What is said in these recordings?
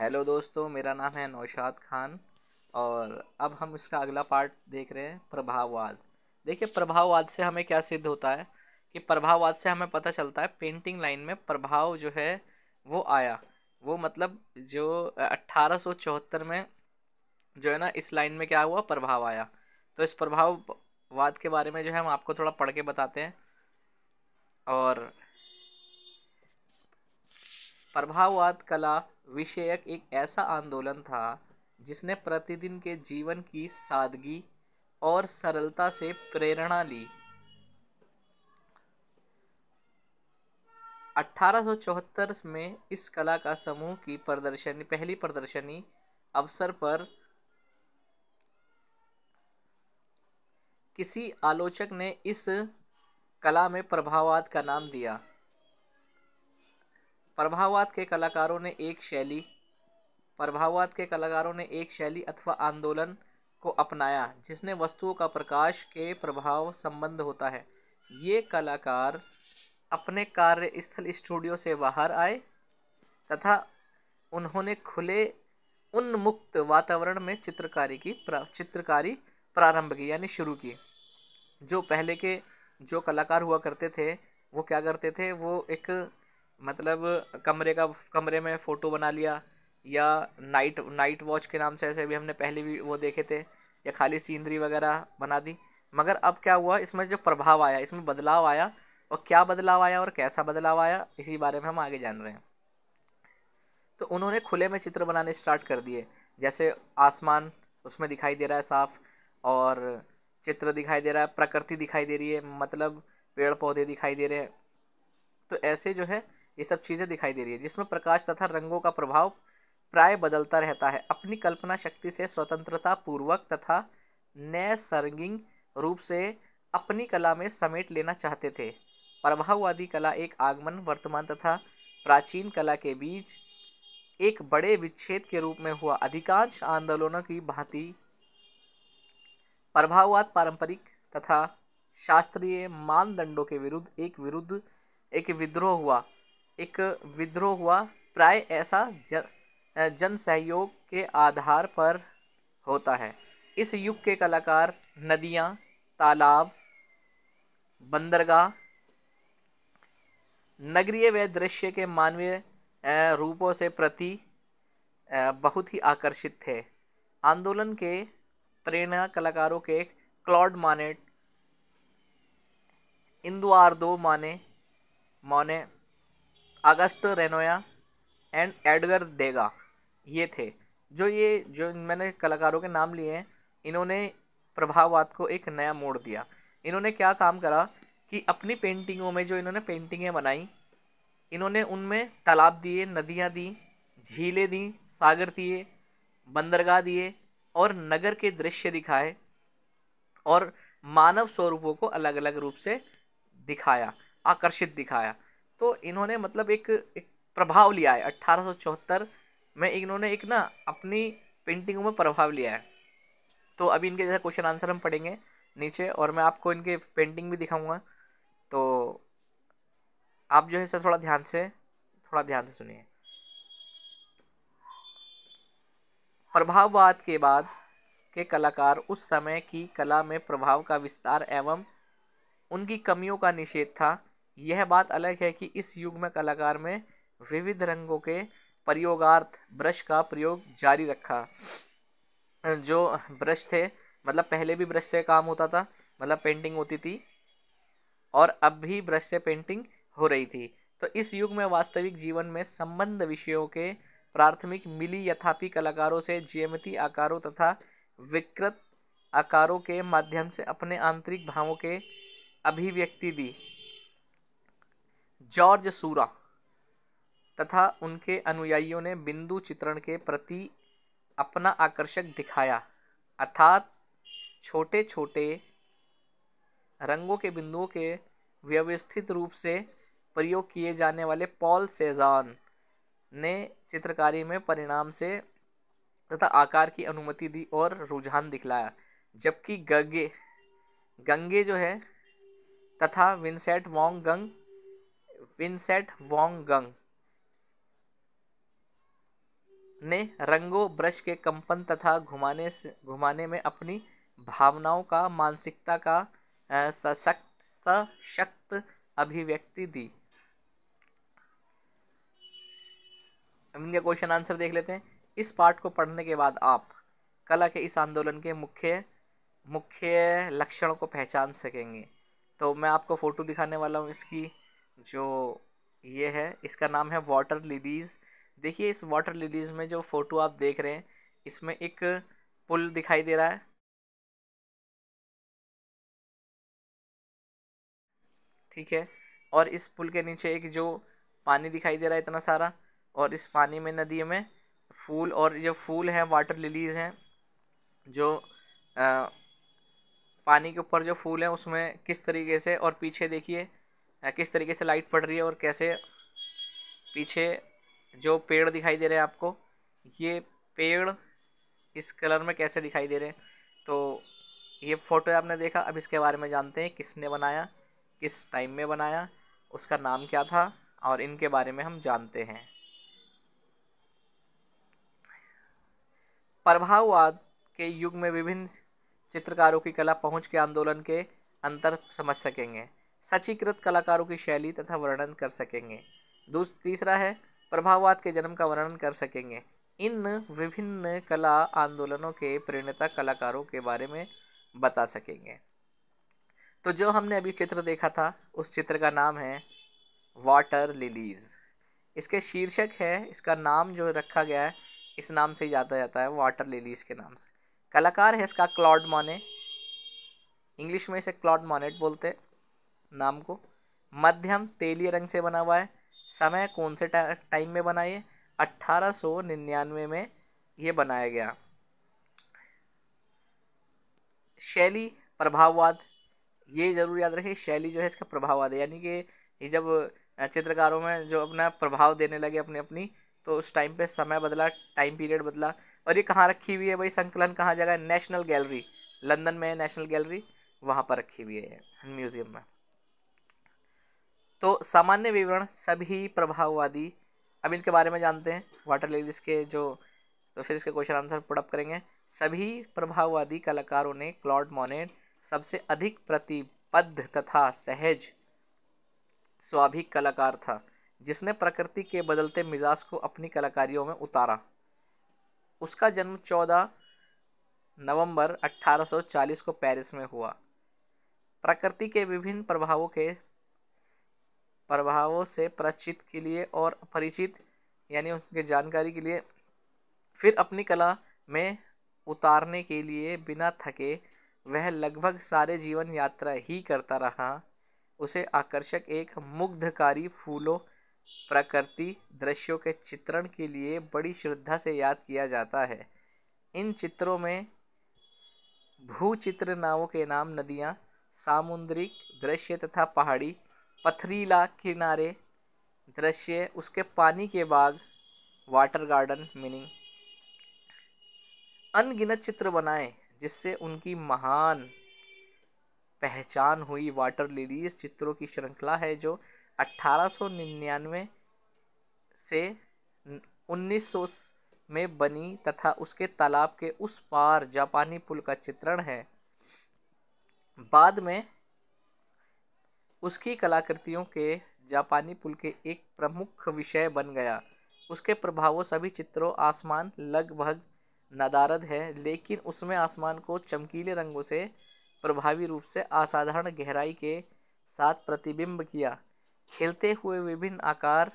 hello दोस्तों मेरा नाम है नौशाद खान और अब हम इसका अगला पार्ट देख रहे हैं प्रभाववाद देखिए प्रभाववाद से हमें क्या सिद्ध होता है कि प्रभाववाद से हमें पता चलता है पेंटिंग लाइन में प्रभाव जो है वो आया वो मतलब जो अट्ठारह में जो है ना इस लाइन में क्या हुआ प्रभाव आया तो इस प्रभाववाद के बारे में जो है हम आपको थोड़ा पढ़ के बताते हैं और प्रभाववाद कला विषयक एक ऐसा आंदोलन था जिसने प्रतिदिन के जीवन की सादगी और सरलता से प्रेरणा ली 1874 में इस कला का समूह की प्रदर्शनी पहली प्रदर्शनी अवसर पर किसी आलोचक ने इस कला में प्रभाववाद का नाम दिया प्रभाववाद के कलाकारों ने एक शैली प्रभाववाद के कलाकारों ने एक शैली अथवा आंदोलन को अपनाया जिसने वस्तुओं का प्रकाश के प्रभाव संबंध होता है ये कलाकार अपने कार्यस्थल स्टूडियो से बाहर आए तथा उन्होंने खुले उन्मुक्त वातावरण में चित्रकारी की प्रा, चित्रकारी प्रारंभ की यानी शुरू की जो पहले के जो कलाकार हुआ करते थे वो क्या करते थे वो एक मतलब कमरे का कमरे में फ़ोटो बना लिया या नाइट नाइट वॉच के नाम से ऐसे भी हमने पहले भी वो देखे थे या खाली सीनरी वगैरह बना दी मगर अब क्या हुआ इसमें जो प्रभाव आया इसमें बदलाव आया और क्या बदलाव आया और कैसा बदलाव आया इसी बारे में हम आगे जान रहे हैं तो उन्होंने खुले में चित्र बनाने स्टार्ट कर दिए जैसे आसमान उसमें दिखाई दे रहा है साफ और चित्र दिखाई दे रहा है प्रकृति दिखाई दे रही है मतलब पेड़ पौधे दिखाई दे रहे हैं तो ऐसे जो है ये सब चीज़ें दिखाई दे रही है जिसमें प्रकाश तथा रंगों का प्रभाव प्राय बदलता रहता है अपनी कल्पना शक्ति से स्वतंत्रता पूर्वक तथा नैसर्गिक रूप से अपनी कला में समेट लेना चाहते थे प्रभाववादी कला एक आगमन वर्तमान तथा प्राचीन कला के बीच एक बड़े विच्छेद के रूप में हुआ अधिकांश आंदोलनों की भांति प्रभाववाद पारंपरिक तथा शास्त्रीय मानदंडों के विरुद्ध एक विरुद्ध एक विद्रोह हुआ एक विद्रोह हुआ प्राय ऐसा जन जन सहयोग के आधार पर होता है इस युग के कलाकार नदियाँ तालाब बंदरगाह नगरीय व दृश्य के मानवीय रूपों से प्रति बहुत ही आकर्षित थे आंदोलन के प्रेरणा कलाकारों के क्लॉड मानेट इंदुआर दो माने मौने अगस्त रेनोया एंड एडगर देगा ये थे जो ये जो मैंने कलाकारों के नाम लिए हैं इन्होंने प्रभाववाद को एक नया मोड़ दिया इन्होंने क्या काम करा कि अपनी पेंटिंगों में जो इन्होंने पेंटिंगें बनाई इन्होंने उनमें तालाब दिए नदियाँ दी झीलें दी सागर दिए बंदरगाह दिए और नगर के दृश्य दिखाए और मानव स्वरूपों को अलग अलग रूप से दिखाया आकर्षित दिखाया तो इन्होंने मतलब एक, एक प्रभाव लिया है अट्ठारह में इन्होंने एक ना अपनी पेंटिंगों में प्रभाव लिया है तो अभी इनके जैसा क्वेश्चन आंसर हम पढ़ेंगे नीचे और मैं आपको इनके पेंटिंग भी दिखाऊंगा तो आप जो है सर थोड़ा ध्यान से थोड़ा ध्यान से सुनिए प्रभाववाद के बाद के कलाकार उस समय की कला में प्रभाव का विस्तार एवं उनकी कमियों का निषेध था यह बात अलग है कि इस युग में कलाकार में विविध रंगों के प्रयोगार्थ ब्रश का प्रयोग जारी रखा जो ब्रश थे मतलब पहले भी ब्रश से काम होता था मतलब पेंटिंग होती थी और अब भी ब्रश से पेंटिंग हो रही थी तो इस युग में वास्तविक जीवन में संबंध विषयों के प्राथमिक मिली यथापि कलाकारों से जीवती आकारों तथा विकृत आकारों के माध्यम से अपने आंतरिक भावों के अभिव्यक्ति दी जॉर्ज सूरा तथा उनके अनुयायियों ने बिंदु चित्रण के प्रति अपना आकर्षक दिखाया अर्थात छोटे छोटे रंगों के बिंदुओं के व्यवस्थित रूप से प्रयोग किए जाने वाले पॉल सेजान ने चित्रकारी में परिणाम से तथा आकार की अनुमति दी और रुझान दिखलाया जबकि गगे गंगे जो है तथा विंसेट वॉन्ग गंग विंसेंट गंग ने रंगों ब्रश के कंपन तथा घुमाने से घुमाने में अपनी भावनाओं का मानसिकता का सशक्त सशक्त अभिव्यक्ति दी इनके क्वेश्चन आंसर देख लेते हैं इस पाठ को पढ़ने के बाद आप कला के इस आंदोलन के मुख्य मुख्य लक्षणों को पहचान सकेंगे तो मैं आपको फ़ोटो दिखाने वाला हूँ इसकी जो ये है इसका नाम है वाटर लिलीज़ देखिए इस वाटर लिलीज़ में जो फ़ोटो आप देख रहे हैं इसमें एक पुल दिखाई दे रहा है ठीक है और इस पुल के नीचे एक जो पानी दिखाई दे रहा है इतना सारा और इस पानी में नदी में फूल और जो फूल हैं वाटर लिलीज़ हैं जो आ, पानी के ऊपर जो फूल हैं उसमें किस तरीके से और पीछे देखिए किस तरीके से लाइट पड़ रही है और कैसे पीछे जो पेड़ दिखाई दे रहे हैं आपको ये पेड़ इस कलर में कैसे दिखाई दे रहे हैं तो ये फ़ोटो आपने देखा अब इसके बारे में जानते हैं किसने बनाया किस टाइम में बनाया उसका नाम क्या था और इनके बारे में हम जानते हैं प्रभाववाद के युग में विभिन्न चित्रकारों की कला पहुंच के आंदोलन के अंतर समझ सकेंगे सचीकृत कलाकारों की शैली तथा वर्णन कर सकेंगे तीसरा है प्रभाववाद के जन्म का वर्णन कर सकेंगे इन विभिन्न कला आंदोलनों के प्रेरणता कलाकारों के बारे में बता सकेंगे तो जो हमने अभी चित्र देखा था उस चित्र का नाम है वाटर लिलीज इसके शीर्षक है इसका नाम जो रखा गया है इस नाम से ही जाता जाता है वाटर लिलीज के नाम से कलाकार है इसका क्लॉड मॉने इंग्लिश में इसे क्लॉड मॉनेट बोलते हैं नाम को मध्यम तेलीय रंग से बना हुआ है समय कौन से टाइम में बनाइए अट्ठारह सौ निन्यानवे में ये बनाया गया शैली प्रभाववाद ये ज़रूर याद रखें शैली जो है इसका प्रभाववाद है यानी कि ये जब चित्रकारों में जो अपना प्रभाव देने लगे अपनी अपनी तो उस टाइम पे समय बदला टाइम पीरियड बदला और ये कहाँ रखी हुई है भाई संकलन कहाँ जगह है नेशनल गैलरी लंदन में है नेशनल गैलरी वहाँ पर रखी हुई है म्यूज़ियम में तो सामान्य विवरण सभी प्रभाववादी अब इनके बारे में जानते हैं वाटर लेडीज के जो तो फिर इसके क्वेश्चन आंसर पुटअप करेंगे सभी प्रभाववादी कलाकारों ने क्लॉड मोनेट सबसे अधिक प्रतिबद्ध तथा सहज स्वाभिक कलाकार था जिसने प्रकृति के बदलते मिजाज को अपनी कलाकारियों में उतारा उसका जन्म 14 नवंबर 1840 को पेरिस में हुआ प्रकृति के विभिन्न प्रभावों के प्रभावों से परिचित के लिए और परिचित यानी उसके जानकारी के लिए फिर अपनी कला में उतारने के लिए बिना थके वह लगभग सारे जीवन यात्रा ही करता रहा उसे आकर्षक एक मुग्धकारी फूलों प्रकृति दृश्यों के चित्रण के लिए बड़ी श्रद्धा से याद किया जाता है इन चित्रों में भूचित्र नावों के नाम नदियाँ सामुद्रिक दृश्य तथा पहाड़ी पथरीला किनारे दृश्य उसके पानी के बाग वाटर गार्डन मीनिंग अनगिनत चित्र बनाए जिससे उनकी महान पहचान हुई वाटर लिलीज चित्रों की श्रृंखला है जो 1899 से 1900 में बनी तथा उसके तालाब के उस पार जापानी पुल का चित्रण है बाद में उसकी कलाकृतियों के जापानी पुल के एक प्रमुख विषय बन गया उसके प्रभावों सभी चित्रों आसमान लगभग नदारद है लेकिन उसमें आसमान को चमकीले रंगों से प्रभावी रूप से असाधारण गहराई के साथ प्रतिबिंब किया खेलते हुए विभिन्न आकार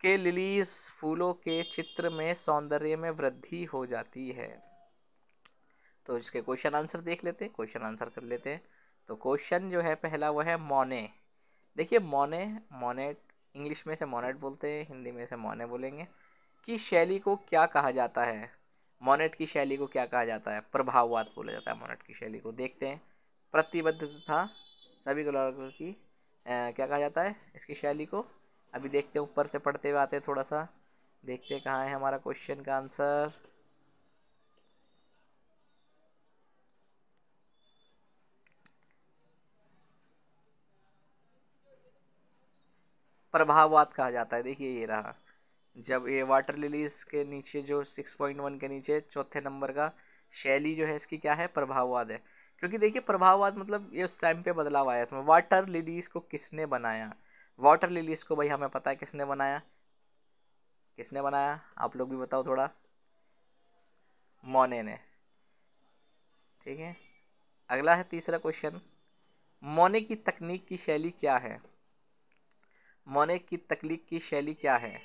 के लिलीज फूलों के चित्र में सौंदर्य में वृद्धि हो जाती है तो इसके क्वेश्चन आंसर देख लेते हैं क्वेश्चन आंसर कर लेते हैं तो क्वेश्चन जो है पहला वो है मोने देखिए मोने मोनेट इंग्लिश में से मोनेट बोलते हैं हिंदी में से मोने बोलेंगे कि शैली को क्या कहा जाता है मोनेट की शैली को क्या कहा जाता है प्रभाववाद बोला जाता है मोनेट की शैली को देखते हैं प्रतिबद्धता सभी कलाकारों की आ, क्या कहा जाता है इसकी शैली को अभी देखते हैं ऊपर से पढ़ते हुए आते हैं थोड़ा सा देखते हैं कहाँ है हमारा क्वेश्चन का आंसर प्रभाववाद कहा जाता है देखिए ये रहा जब ये वाटर लिलीज के नीचे जो सिक्स पॉइंट वन के नीचे चौथे नंबर का शैली जो है इसकी क्या है प्रभाववाद है क्योंकि देखिए प्रभाववाद मतलब ये उस टाइम पे बदलाव आया इसमें वाटर लिलीज को किसने बनाया वाटर लिलीज को भाई हमें पता है किसने बनाया किसने बनाया आप लोग भी बताओ थोड़ा मोने ने ठीक है अगला है तीसरा क्वेश्चन मोने की तकनीक की शैली क्या है मोने की तकलीक की शैली क्या है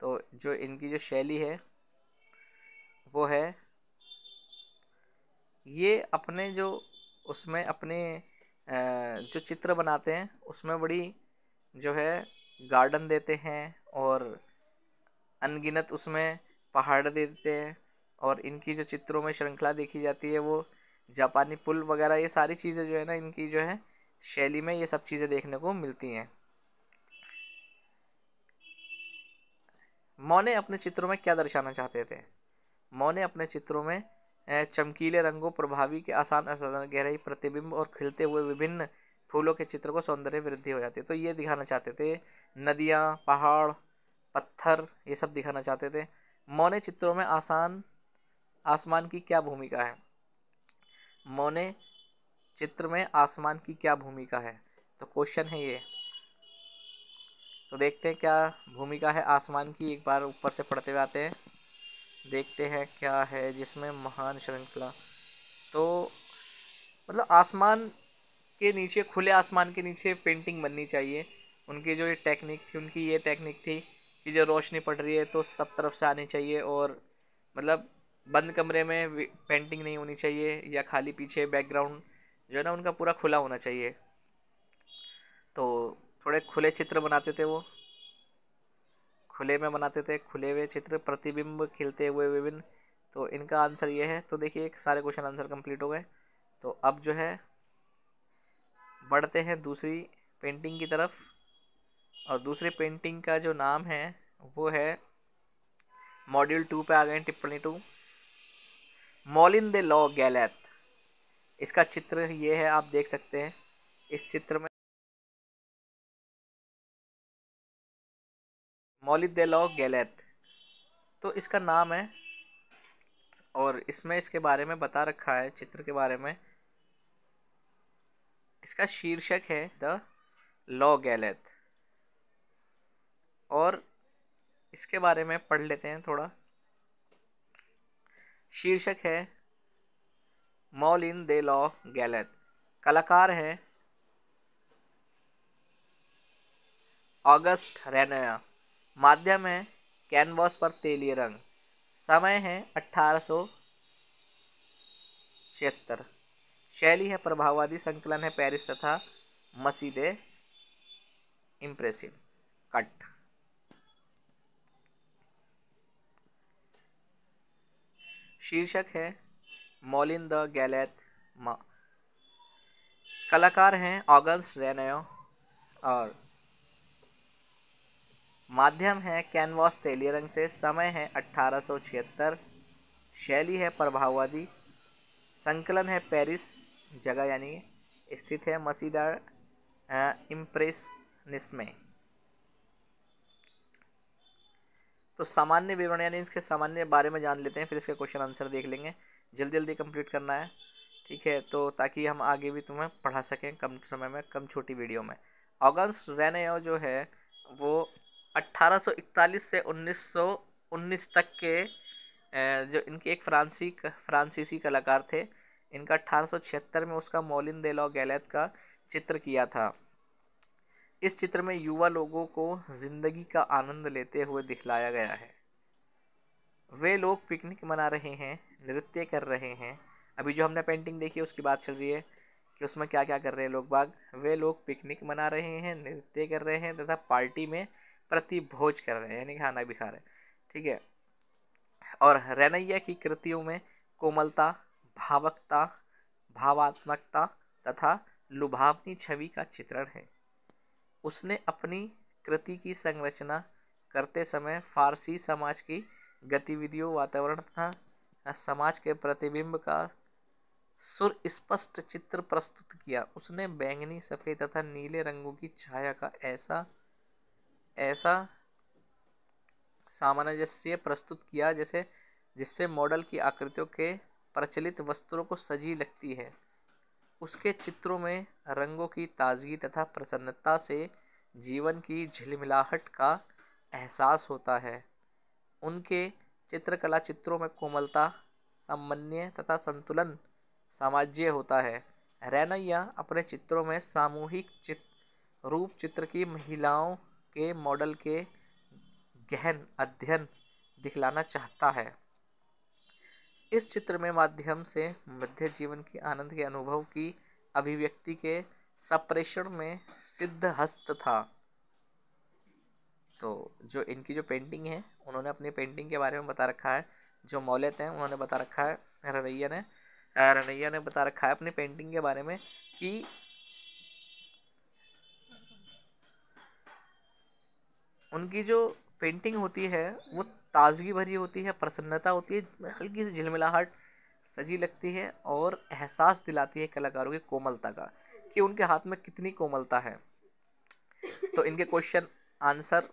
तो जो इनकी जो शैली है वो है ये अपने जो उसमें अपने जो चित्र बनाते हैं उसमें बड़ी जो है गार्डन देते हैं और अनगिनत उसमें पहाड़ देते हैं और इनकी जो चित्रों में श्रृंखला देखी जाती है वो जापानी पुल वगैरह ये सारी चीज़ें जो है ना इनकी जो है शैली में ये सब चीज़ें देखने को मिलती हैं मौने अपने चित्रों में क्या दर्शाना चाहते थे मौने अपने चित्रों में चमकीले रंगों प्रभावी के आसान असाधारण गहराई प्रतिबिंब और खिलते हुए विभिन्न फूलों के चित्र को सौंदर्य वृद्धि हो जाती है तो ये दिखाना चाहते थे नदियाँ पहाड़ पत्थर ये सब दिखाना चाहते थे मौने चित्रों में आसान आसमान की क्या भूमिका है मौने चित्र में आसमान की क्या भूमिका है तो क्वेश्चन है ये तो देखते हैं क्या भूमिका है आसमान की एक बार ऊपर से पढ़ते हुए आते हैं देखते हैं क्या है जिसमें महान श्रृंखला तो मतलब आसमान के नीचे खुले आसमान के नीचे पेंटिंग बननी चाहिए उनकी जो ये टेक्निक थी उनकी ये टेक्निक थी कि जो रोशनी पड़ रही है तो सब तरफ से आनी चाहिए और मतलब बंद कमरे में पेंटिंग नहीं होनी चाहिए या खाली पीछे बैकग्राउंड जो है ना उनका पूरा खुला होना चाहिए तो थोड़े खुले चित्र बनाते थे वो खुले में बनाते थे खुले हुए चित्र प्रतिबिंब खिलते हुए विभिन्न तो इनका आंसर ये है तो देखिए सारे क्वेश्चन आंसर कंप्लीट हो गए तो अब जो है बढ़ते हैं दूसरी पेंटिंग की तरफ और दूसरी पेंटिंग का जो नाम है वो है मॉड्यूल टू पे आ गए टिप्पणी टू मॉलिन दे लॉ गैलेथ इसका चित्र ये है आप देख सकते हैं इस चित्र में मौलिद देलो गैलेत तो इसका नाम है और इसमें इसके बारे में बता रखा है चित्र के बारे में इसका शीर्षक है द लॉ गैलेत और इसके बारे में पढ़ लेते हैं थोड़ा शीर्षक है मॉल इन दे लॉ गैलेत कलाकार है ऑगस्ट रैनया माध्यम है कैनवास पर तेलीय रंग समय है अट्ठारह छिहत्तर शैली है प्रभाववादी संकलन है पेरिस तथा मसीद इम्प्रेसिव कट शीर्षक है मोलिन द गैलेथ कलाकार हैं ऑगन्स रेनयो और माध्यम है कैनवास तेलिया रंग से समय है अट्ठारह शैली है प्रभाववादी संकलन है पेरिस जगह यानी स्थित है मसीदार इम्प्रेस में तो सामान्य विवरण यानी इसके सामान्य बारे में जान लेते हैं फिर इसके क्वेश्चन आंसर देख लेंगे जल्दी जल्दी कंप्लीट करना है ठीक है तो ताकि हम आगे भी तुम्हें पढ़ा सकें कम समय में कम छोटी वीडियो में ऑगन्स रेनेयो जो है वो 1841 से 1919 तक के जो इनके एक फ्रांसी फ्रांसीसी कलाकार थे इनका अठारह में उसका मोलिन लॉ गैलत का चित्र किया था इस चित्र में युवा लोगों को ज़िंदगी का आनंद लेते हुए दिखलाया गया है वे लोग पिकनिक मना रहे हैं नृत्य कर रहे हैं अभी जो हमने पेंटिंग देखी है उसकी बात चल रही है कि उसमें क्या क्या कर रहे हैं लोग बाग वे लोग पिकनिक मना रहे हैं नृत्य कर रहे हैं तथा पार्टी में प्रतिभोज कर रहे हैं यानी खाना भी खा रहे हैं ठीक है और रैनैया की कृतियों में कोमलता भावकता भावात्मकता तथा लुभावनी छवि का चित्रण है उसने अपनी कृति की संरचना करते समय फारसी समाज की गतिविधियों वातावरण तथा समाज के प्रतिबिंब का सुर स्पष्ट चित्र प्रस्तुत किया उसने बैंगनी सफ़ेद तथा नीले रंगों की छाया का ऐसा ऐसा सामंजस्य प्रस्तुत किया जैसे जिससे मॉडल की आकृतियों के प्रचलित वस्त्रों को सजी लगती है उसके चित्रों में रंगों की ताजगी तथा प्रसन्नता से जीवन की झिलमिलाहट का एहसास होता है उनके चित्रकला चित्रों में कोमलता समन्वय तथा संतुलन सामाज्य होता है रैनैया अपने चित्रों में सामूहिक चित्र रूप चित्र की महिलाओं के मॉडल के गहन अध्ययन दिखलाना चाहता है इस चित्र में माध्यम से मध्य जीवन के आनंद के अनुभव की अभिव्यक्ति के सप्रेषण में सिद्ध हस्त था तो जो इनकी जो पेंटिंग है उन्होंने अपनी पेंटिंग के बारे में बता रखा है जो मौलत हैं उन्होंने बता रखा है रनैया ने रनैया ने बता रखा है अपनी पेंटिंग के बारे में कि उनकी जो पेंटिंग होती है वो ताजगी भरी होती है प्रसन्नता होती है हल्की सी झिलमिलाहट सजी लगती है और एहसास दिलाती है कलाकारों की कोमलता का कि उनके हाथ में कितनी कोमलता है तो इनके क्वेश्चन आंसर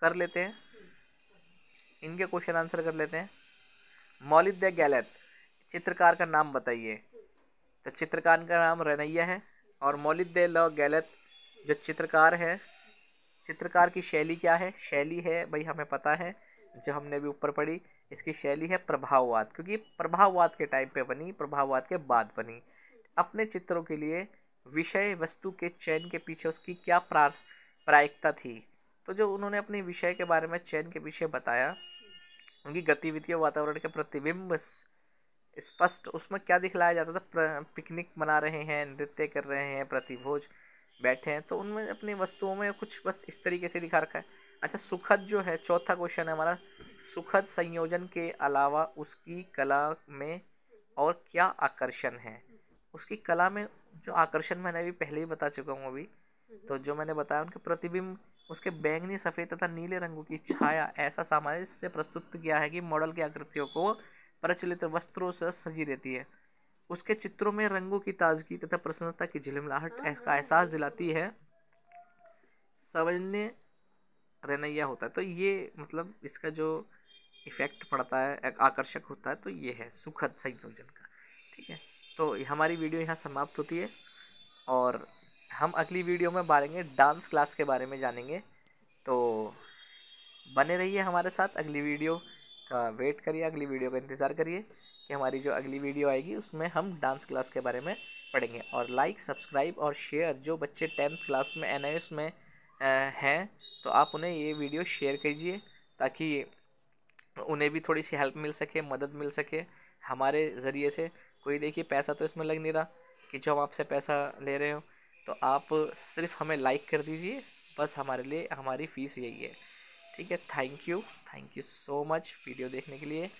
कर लेते हैं इनके क्वेश्चन आंसर कर लेते हैं मौलिद गैलत चित्रकार का नाम बताइए तो चित्रकार का नाम रनैया है और मौलिद ल गैलत जो चित्रकार है चित्रकार की शैली क्या है शैली है भाई हमें पता है जो हमने भी ऊपर पढ़ी इसकी शैली है प्रभाववाद क्योंकि प्रभाववाद के टाइम पे बनी प्रभाववाद के बाद बनी अपने चित्रों के लिए विषय वस्तु के चयन के पीछे उसकी क्या प्रायिकता थी तो जो उन्होंने अपने विषय के बारे में चयन के पीछे बताया उनकी गतिविधियों वातावरण के प्रतिबिंब स्पष्ट उसमें क्या दिखलाया जाता था पिकनिक मना रहे हैं नृत्य कर रहे हैं प्रतिभोज बैठे हैं तो उनमें अपनी वस्तुओं में कुछ बस इस तरीके से दिखा रखा है अच्छा सुखद जो है चौथा क्वेश्चन है हमारा सुखद संयोजन के अलावा उसकी कला में और क्या आकर्षण है उसकी कला में जो आकर्षण मैंने अभी पहले ही बता चुका हूँ अभी तो जो मैंने बताया उनके प्रतिबिंब उसके बैंगनी सफ़ेद तथा नीले रंगों की छाया ऐसा से प्रस्तुत किया है कि मॉडल की आकृतियों को प्रचलित वस्त्रों से सजी रहती है उसके चित्रों में रंगों की ताजगी तथा प्रसन्नता की झिलमिलाहट हाँ, का हाँ, एहसास दिलाती है सवन्य रनैया होता है तो ये मतलब इसका जो इफ़ेक्ट पड़ता है आकर्षक होता है तो ये है सुखद संयोजन का ठीक है तो हमारी वीडियो यहाँ समाप्त होती है और हम अगली वीडियो में बारेंगे डांस क्लास के बारे में जानेंगे तो बने रहिए हमारे साथ अगली वीडियो का वेट करिए अगली वीडियो का इंतज़ार करिए कि हमारी जो अगली वीडियो आएगी उसमें हम डांस क्लास के बारे में पढ़ेंगे और लाइक सब्सक्राइब और शेयर जो बच्चे टेंथ क्लास में एन में हैं तो आप उन्हें ये वीडियो शेयर कीजिए ताकि उन्हें भी थोड़ी सी हेल्प मिल सके मदद मिल सके हमारे ज़रिए से कोई देखिए पैसा तो इसमें लग नहीं रहा कि जो हम आपसे पैसा ले रहे हो तो आप सिर्फ हमें लाइक कर दीजिए बस हमारे लिए हमारी फ़ीस यही है ठीक है thank you thank you so much video देखने के लिए